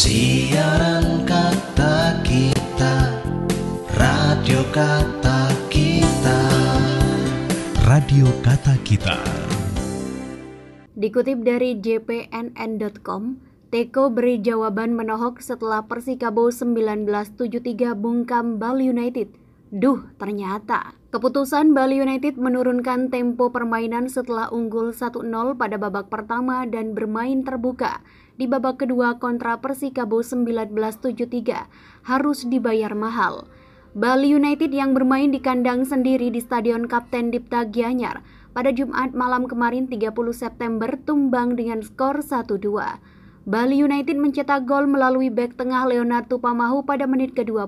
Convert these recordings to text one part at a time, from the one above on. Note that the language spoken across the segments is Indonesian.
Siaran kata kita, radio kata kita. Radio kata kita. Dikutip dari jpnn.com, Teko beri jawaban menohok setelah Persikabo 1973 bungkam Bali United. Duh, ternyata Keputusan Bali United menurunkan tempo permainan setelah unggul 1-0 pada babak pertama dan bermain terbuka. Di babak kedua kontra Persikabo 1973 harus dibayar mahal. Bali United yang bermain di kandang sendiri di Stadion Kapten Dipta Gianyar pada Jumat malam kemarin 30 September tumbang dengan skor 1-2. Bali United mencetak gol melalui bek tengah Leonardo Pamahu pada menit ke-25.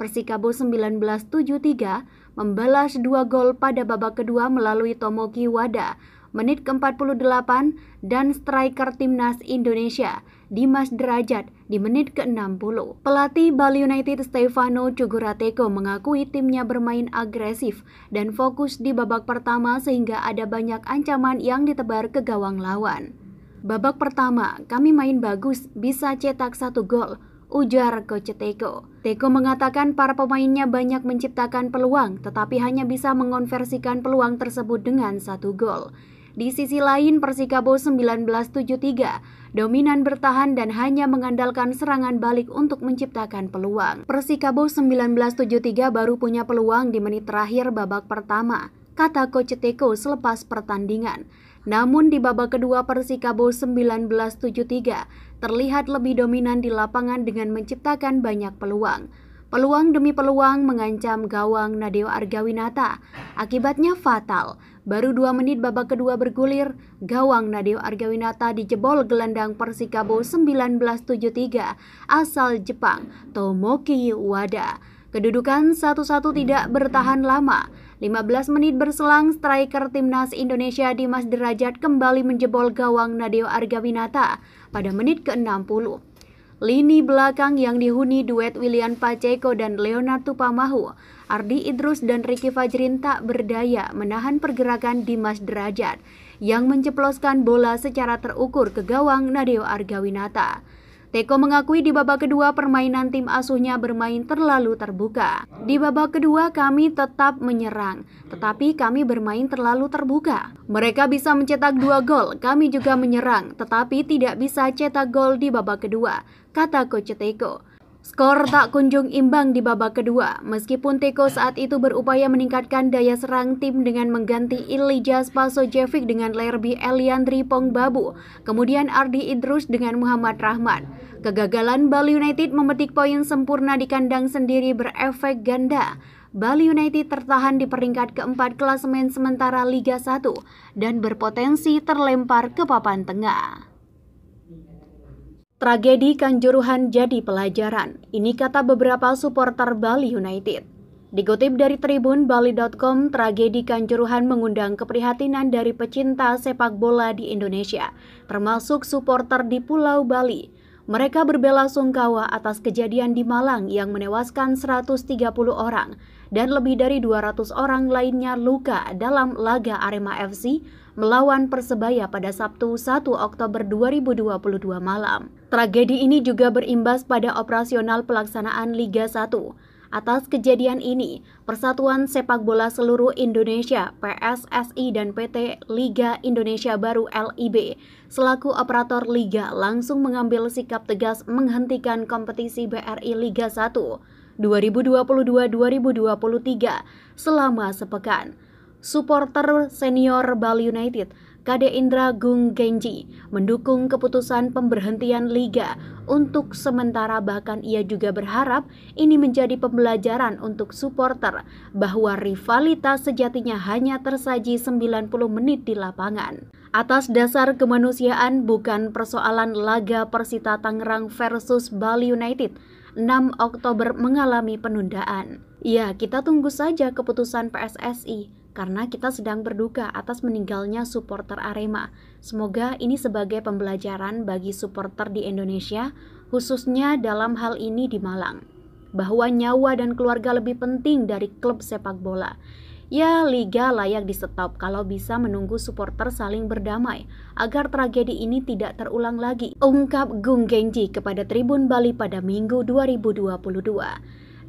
Persikabo 1973 membalas dua gol pada babak kedua melalui Tomoki Wada, menit ke-48, dan striker timnas Indonesia, Dimas Derajat di menit ke-60. Pelatih Bali United Stefano Cugurateko mengakui timnya bermain agresif dan fokus di babak pertama sehingga ada banyak ancaman yang ditebar ke gawang lawan. Babak pertama, kami main bagus, bisa cetak satu gol, ujar Coach Teko. Teko mengatakan para pemainnya banyak menciptakan peluang, tetapi hanya bisa mengonversikan peluang tersebut dengan satu gol. Di sisi lain, Persikabo 1973 dominan bertahan dan hanya mengandalkan serangan balik untuk menciptakan peluang. Persikabo 1973 baru punya peluang di menit terakhir babak pertama, kata Coach Teko selepas pertandingan. Namun di babak kedua Persikabo 1973 terlihat lebih dominan di lapangan dengan menciptakan banyak peluang. Peluang demi peluang mengancam gawang Nadeo Argawinata. Akibatnya fatal. Baru dua menit babak kedua bergulir, gawang Nadeo Argawinata dijebol gelandang Persikabo 1973 asal Jepang, Tomoki Wada. Kedudukan satu-satu tidak bertahan lama. 15 menit berselang, striker timnas Indonesia Dimas Derajat kembali menjebol gawang Nadeo Argawinata pada menit ke-60. Lini belakang yang dihuni duet William Pacheco dan Leonardo Tupamahu, Ardi Idrus dan Ricky Fajrin tak berdaya menahan pergerakan Dimas Derajat yang menceploskan bola secara terukur ke gawang Nadeo Argawinata. Teko mengakui di babak kedua permainan tim asuhnya bermain terlalu terbuka. Di babak kedua kami tetap menyerang, tetapi kami bermain terlalu terbuka. Mereka bisa mencetak dua gol, kami juga menyerang, tetapi tidak bisa cetak gol di babak kedua, kata Coach Teko. Skor tak kunjung imbang di babak kedua, meskipun Teko saat itu berupaya meningkatkan daya serang tim dengan mengganti Ilija Spasojevic dengan Lerby Eliandri Pongbabu, kemudian Ardi Idrus dengan Muhammad Rahman. Kegagalan Bali United memetik poin sempurna di kandang sendiri berefek ganda. Bali United tertahan di peringkat keempat klasemen sementara Liga 1 dan berpotensi terlempar ke papan tengah. Tragedi Kanjuruhan jadi pelajaran. Ini kata beberapa supporter Bali United. Dikutip dari Tribun Bali.com, tragedi Kanjuruhan mengundang keprihatinan dari pecinta sepak bola di Indonesia, termasuk supporter di Pulau Bali. Mereka berbela sungkawa atas kejadian di Malang yang menewaskan 130 orang dan lebih dari 200 orang lainnya luka dalam laga Arema FC melawan Persebaya pada Sabtu 1 Oktober 2022 malam. Tragedi ini juga berimbas pada operasional pelaksanaan Liga 1. Atas kejadian ini, Persatuan Sepak Bola Seluruh Indonesia PSSI dan PT Liga Indonesia Baru LIB selaku operator liga langsung mengambil sikap tegas menghentikan kompetisi BRI Liga 1. 2022-2023 selama sepekan. Supporter senior Bali United, Kade Indra Gung Genji, mendukung keputusan pemberhentian Liga untuk sementara bahkan ia juga berharap ini menjadi pembelajaran untuk supporter bahwa rivalitas sejatinya hanya tersaji 90 menit di lapangan. Atas dasar kemanusiaan bukan persoalan laga Persita Tangerang versus Bali United, 6 Oktober mengalami penundaan. Ya, kita tunggu saja keputusan PSSI karena kita sedang berduka atas meninggalnya supporter Arema. Semoga ini sebagai pembelajaran bagi supporter di Indonesia, khususnya dalam hal ini di Malang, bahwa nyawa dan keluarga lebih penting dari klub sepak bola. Ya, liga layak disetop kalau bisa menunggu supporter saling berdamai agar tragedi ini tidak terulang lagi, ungkap Gung Genji kepada Tribun Bali pada Minggu 2022.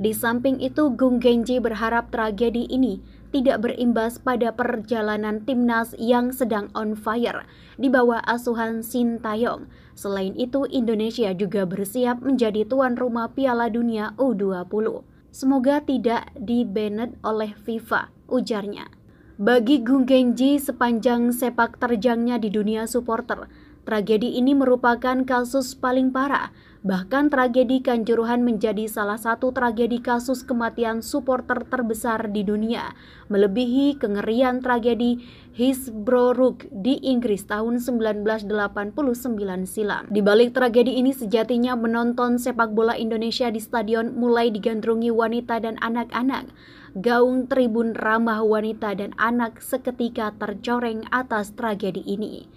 Di samping itu, Gung Genji berharap tragedi ini tidak berimbas pada perjalanan timnas yang sedang on fire di bawah asuhan Shin Yong. Selain itu, Indonesia juga bersiap menjadi tuan rumah Piala Dunia U20. Semoga tidak dibanned oleh FIFA, ujarnya. Bagi Gung Genji sepanjang sepak terjangnya di dunia supporter, tragedi ini merupakan kasus paling parah Bahkan tragedi Kanjuruhan menjadi salah satu tragedi kasus kematian supporter terbesar di dunia, melebihi kengerian tragedi Hisbroruk di Inggris tahun 1989 silam. Di balik tragedi ini sejatinya menonton sepak bola Indonesia di stadion mulai digandrungi wanita dan anak-anak. Gaung tribun ramah wanita dan anak seketika tercoreng atas tragedi ini.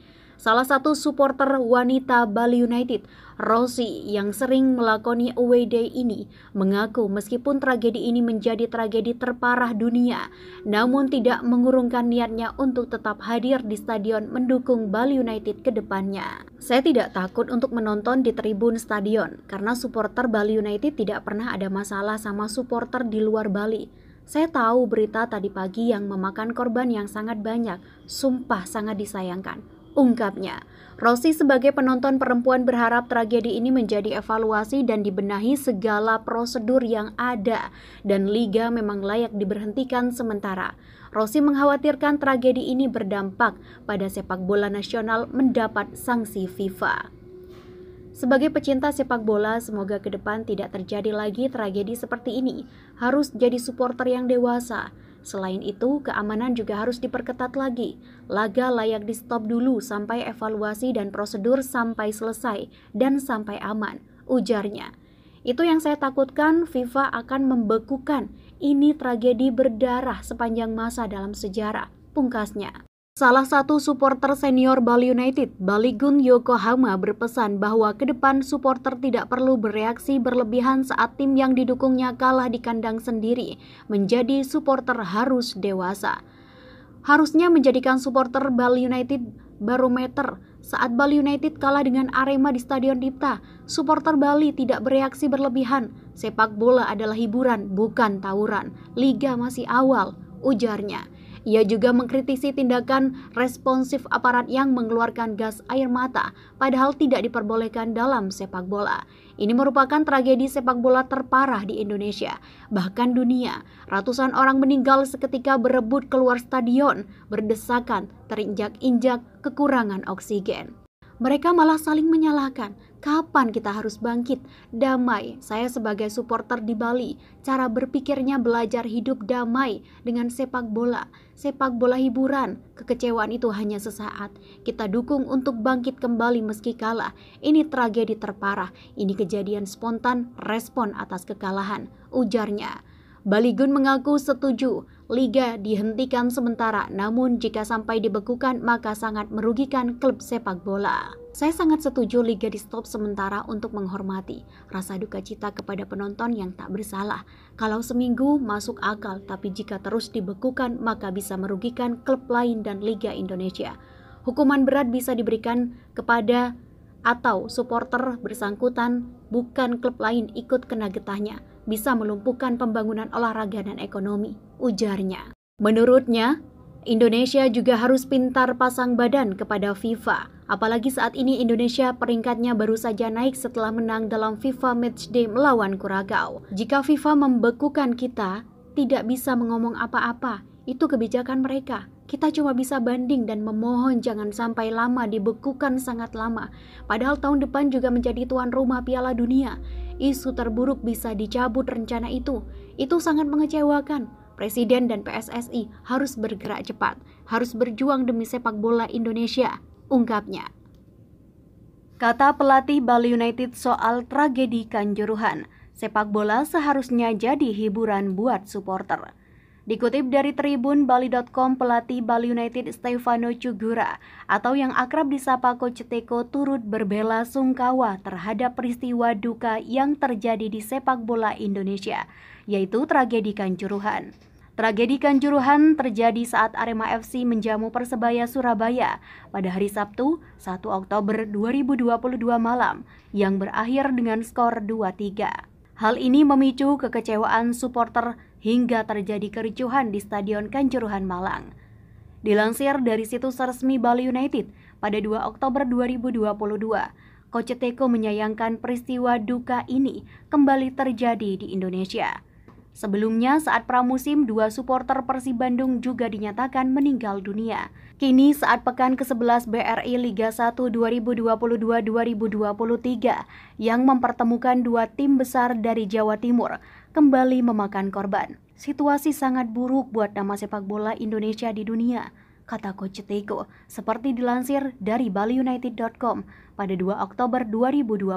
Salah satu supporter wanita Bali United, Rosi, yang sering melakoni away day ini, mengaku meskipun tragedi ini menjadi tragedi terparah dunia, namun tidak mengurungkan niatnya untuk tetap hadir di stadion mendukung Bali United ke depannya. Saya tidak takut untuk menonton di tribun stadion, karena supporter Bali United tidak pernah ada masalah sama supporter di luar Bali. Saya tahu berita tadi pagi yang memakan korban yang sangat banyak. Sumpah sangat disayangkan ungkapnya. Rosi sebagai penonton perempuan berharap tragedi ini menjadi evaluasi dan dibenahi segala prosedur yang ada dan liga memang layak diberhentikan sementara. Rosi mengkhawatirkan tragedi ini berdampak pada sepak bola nasional mendapat sanksi FIFA. Sebagai pecinta sepak bola, semoga ke depan tidak terjadi lagi tragedi seperti ini. Harus jadi supporter yang dewasa, Selain itu, keamanan juga harus diperketat lagi. Laga layak di stop dulu sampai evaluasi dan prosedur sampai selesai dan sampai aman, ujarnya. Itu yang saya takutkan FIFA akan membekukan. Ini tragedi berdarah sepanjang masa dalam sejarah, pungkasnya. Salah satu supporter senior Bali United, Baligun Yokohama berpesan bahwa ke depan supporter tidak perlu bereaksi berlebihan saat tim yang didukungnya kalah di kandang sendiri. Menjadi supporter harus dewasa. Harusnya menjadikan supporter Bali United barometer saat Bali United kalah dengan Arema di Stadion Dipta. Supporter Bali tidak bereaksi berlebihan. Sepak bola adalah hiburan, bukan tawuran. Liga masih awal, ujarnya. Ia juga mengkritisi tindakan responsif aparat yang mengeluarkan gas air mata, padahal tidak diperbolehkan dalam sepak bola. Ini merupakan tragedi sepak bola terparah di Indonesia, bahkan dunia. Ratusan orang meninggal seketika berebut keluar stadion, berdesakan, terinjak-injak, kekurangan oksigen. Mereka malah saling menyalahkan Kapan kita harus bangkit? Damai. Saya sebagai supporter di Bali, cara berpikirnya belajar hidup damai dengan sepak bola. Sepak bola hiburan. Kekecewaan itu hanya sesaat. Kita dukung untuk bangkit kembali meski kalah. Ini tragedi terparah. Ini kejadian spontan respon atas kekalahan, ujarnya. Bali Gun mengaku setuju liga dihentikan sementara, namun jika sampai dibekukan maka sangat merugikan klub sepak bola. Saya sangat setuju liga di stop sementara untuk menghormati rasa duka cita kepada penonton yang tak bersalah. Kalau seminggu masuk akal, tapi jika terus dibekukan maka bisa merugikan klub lain dan Liga Indonesia. Hukuman berat bisa diberikan kepada atau supporter bersangkutan bukan klub lain ikut kena getahnya, bisa melumpuhkan pembangunan olahraga dan ekonomi, ujarnya. Menurutnya, Indonesia juga harus pintar pasang badan kepada FIFA Apalagi saat ini Indonesia peringkatnya baru saja naik setelah menang dalam FIFA Matchday melawan Kuragao. Jika FIFA membekukan kita, tidak bisa mengomong apa-apa. Itu kebijakan mereka. Kita cuma bisa banding dan memohon jangan sampai lama dibekukan sangat lama. Padahal tahun depan juga menjadi tuan rumah Piala Dunia. Isu terburuk bisa dicabut rencana itu. Itu sangat mengecewakan. Presiden dan PSSI harus bergerak cepat, harus berjuang demi sepak bola Indonesia ungkapnya. Kata pelatih Bali United soal tragedi Kanjuruhan, sepak bola seharusnya jadi hiburan buat supporter. Dikutip dari Tribun Bali.com, pelatih Bali United Stefano Cugura atau yang akrab disapa Coach Teko turut berbela sungkawa terhadap peristiwa duka yang terjadi di sepak bola Indonesia, yaitu tragedi Kanjuruhan. Tragedi Kanjuruhan terjadi saat Arema FC menjamu Persebaya Surabaya pada hari Sabtu 1 Oktober 2022 malam yang berakhir dengan skor 2-3. Hal ini memicu kekecewaan supporter hingga terjadi kericuhan di Stadion Kanjuruhan Malang. Dilansir dari situs resmi Bali United pada 2 Oktober 2022, Koce Teko menyayangkan peristiwa duka ini kembali terjadi di Indonesia. Sebelumnya, saat pramusim, dua supporter Persib Bandung juga dinyatakan meninggal dunia. Kini, saat pekan ke-11 BRI Liga 1 2022-2023 yang mempertemukan dua tim besar dari Jawa Timur, kembali memakan korban. Situasi sangat buruk buat nama sepak bola Indonesia di dunia kata Coach Teko, seperti dilansir dari BaliUnited.com pada 2 Oktober 2022.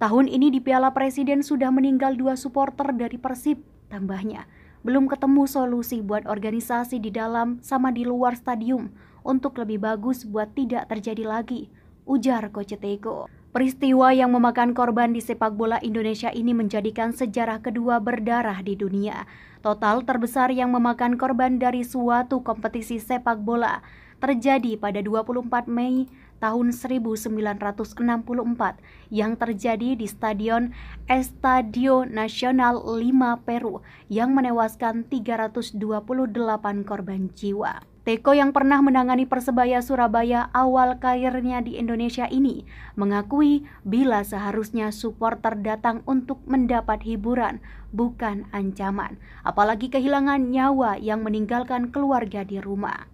Tahun ini di Piala Presiden sudah meninggal dua supporter dari Persib, tambahnya. Belum ketemu solusi buat organisasi di dalam sama di luar stadium untuk lebih bagus buat tidak terjadi lagi, ujar Coach Teko. Peristiwa yang memakan korban di sepak bola Indonesia ini menjadikan sejarah kedua berdarah di dunia. Total terbesar yang memakan korban dari suatu kompetisi sepak bola terjadi pada 24 Mei tahun 1964 yang terjadi di Stadion Estadio Nasional Lima Peru yang menewaskan 328 korban jiwa. Teko yang pernah menangani Persebaya Surabaya awal karirnya di Indonesia ini mengakui bila seharusnya supporter datang untuk mendapat hiburan, bukan ancaman, apalagi kehilangan nyawa yang meninggalkan keluarga di rumah.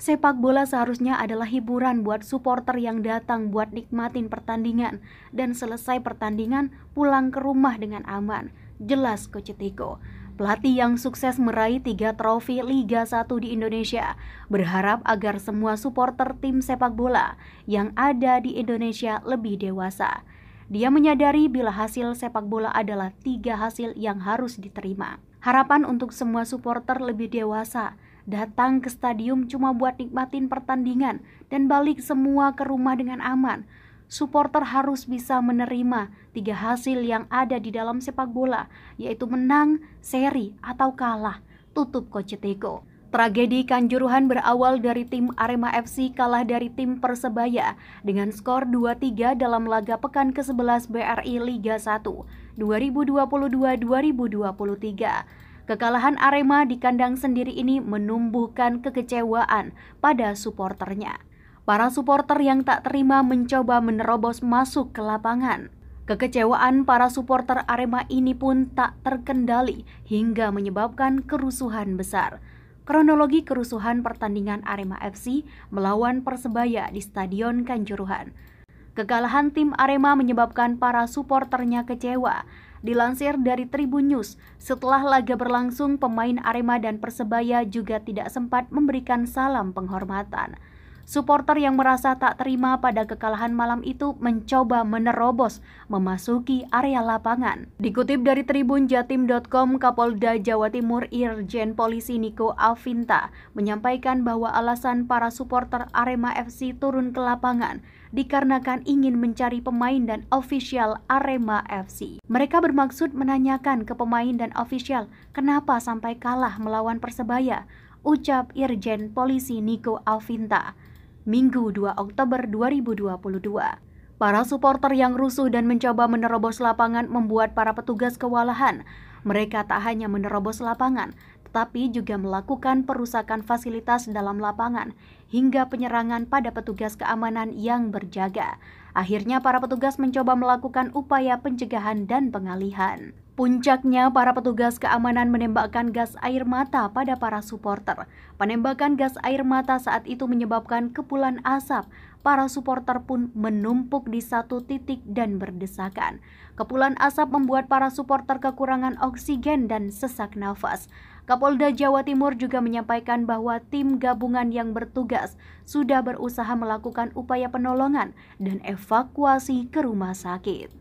Sepak bola seharusnya adalah hiburan buat supporter yang datang buat nikmatin pertandingan dan selesai pertandingan pulang ke rumah dengan aman, jelas Coach Teko. Pelatih yang sukses meraih tiga trofi Liga 1 di Indonesia berharap agar semua supporter tim sepak bola yang ada di Indonesia lebih dewasa. Dia menyadari bila hasil sepak bola adalah tiga hasil yang harus diterima. Harapan untuk semua supporter lebih dewasa, datang ke stadium cuma buat nikmatin pertandingan dan balik semua ke rumah dengan aman supporter harus bisa menerima tiga hasil yang ada di dalam sepak bola, yaitu menang, seri, atau kalah, tutup Kocetego. Tragedi Kanjuruhan berawal dari tim Arema FC kalah dari tim Persebaya dengan skor 2-3 dalam laga pekan ke-11 BRI Liga 1 2022-2023. Kekalahan Arema di kandang sendiri ini menumbuhkan kekecewaan pada suporternya. Para supporter yang tak terima mencoba menerobos masuk ke lapangan. Kekecewaan para supporter Arema ini pun tak terkendali hingga menyebabkan kerusuhan besar. Kronologi kerusuhan pertandingan Arema FC melawan Persebaya di Stadion Kanjuruhan. Kegalahan tim Arema menyebabkan para suporternya kecewa. Dilansir dari Tribun News, setelah laga berlangsung, pemain Arema dan Persebaya juga tidak sempat memberikan salam penghormatan. Supporter yang merasa tak terima pada kekalahan malam itu mencoba menerobos memasuki area lapangan. Dikutip dari tribunjatim.com, Kapolda Jawa Timur Irjen Polisi Niko Alvinta menyampaikan bahwa alasan para supporter Arema FC turun ke lapangan dikarenakan ingin mencari pemain dan ofisial Arema FC. Mereka bermaksud menanyakan ke pemain dan ofisial kenapa sampai kalah melawan Persebaya, ucap Irjen Polisi Niko Alvinta. Minggu 2 Oktober 2022. Para supporter yang rusuh dan mencoba menerobos lapangan membuat para petugas kewalahan. Mereka tak hanya menerobos lapangan, tetapi juga melakukan perusakan fasilitas dalam lapangan hingga penyerangan pada petugas keamanan yang berjaga. Akhirnya para petugas mencoba melakukan upaya pencegahan dan pengalihan. Puncaknya, para petugas keamanan menembakkan gas air mata pada para supporter. Penembakan gas air mata saat itu menyebabkan kepulan asap. Para supporter pun menumpuk di satu titik dan berdesakan. Kepulan asap membuat para supporter kekurangan oksigen dan sesak nafas. Kapolda Jawa Timur juga menyampaikan bahwa tim gabungan yang bertugas sudah berusaha melakukan upaya penolongan dan evakuasi ke rumah sakit.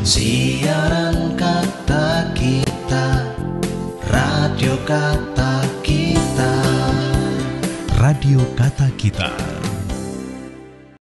Siaran kata kita Radio kata kita Radio kata kita